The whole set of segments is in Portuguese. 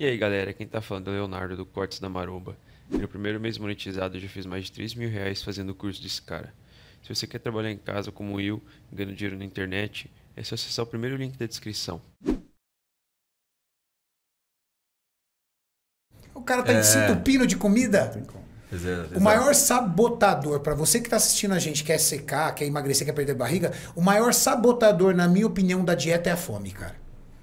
E aí galera, quem tá falando é o Leonardo do Cortes da Maromba. No primeiro mês monetizado eu já fiz mais de 3 mil reais fazendo o curso desse cara. Se você quer trabalhar em casa como eu, ganhando dinheiro na internet, é só acessar o primeiro link da descrição. O cara tá é... se entupindo de comida. o maior sabotador, para você que está assistindo a gente, quer secar, quer emagrecer, quer perder barriga, o maior sabotador, na minha opinião, da dieta é a fome, cara.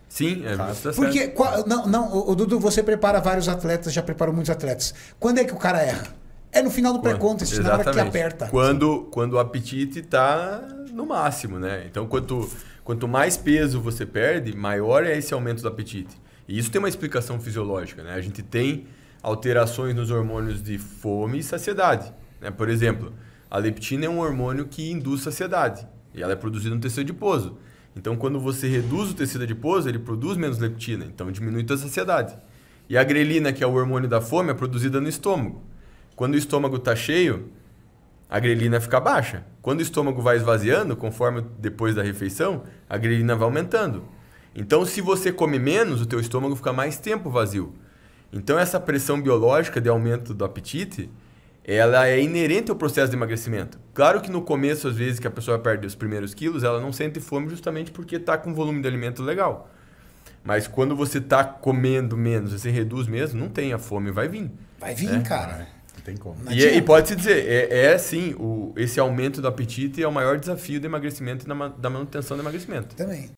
Sim, é tá, tá certo. Porque, qual, não, não, o Dudu, você prepara vários atletas, já preparou muitos atletas. Quando é que o cara erra? É no final do pré conto na hora que aperta. Quando, quando o apetite está no máximo, né? Então, quanto, quanto mais peso você perde, maior é esse aumento do apetite. E isso tem uma explicação fisiológica, né? A gente tem alterações nos hormônios de fome e saciedade. Né? Por exemplo, a leptina é um hormônio que induz saciedade. E ela é produzida no tecido adiposo. Então, quando você reduz o tecido adiposo, ele produz menos leptina, então diminui a saciedade. E a grelina, que é o hormônio da fome, é produzida no estômago. Quando o estômago está cheio, a grelina fica baixa. Quando o estômago vai esvaziando, conforme depois da refeição, a grelina vai aumentando. Então, se você come menos, o teu estômago fica mais tempo vazio. Então, essa pressão biológica de aumento do apetite ela é inerente ao processo de emagrecimento. Claro que no começo, às vezes, que a pessoa perde os primeiros quilos, ela não sente fome justamente porque está com um volume de alimento legal. Mas quando você está comendo menos, você reduz mesmo, não tem a fome, vai vir. Vai vir, né? cara. Não tem como. Não e, é, e pode-se dizer, é, é sim, o, esse aumento do apetite é o maior desafio do emagrecimento e da manutenção do emagrecimento. Também.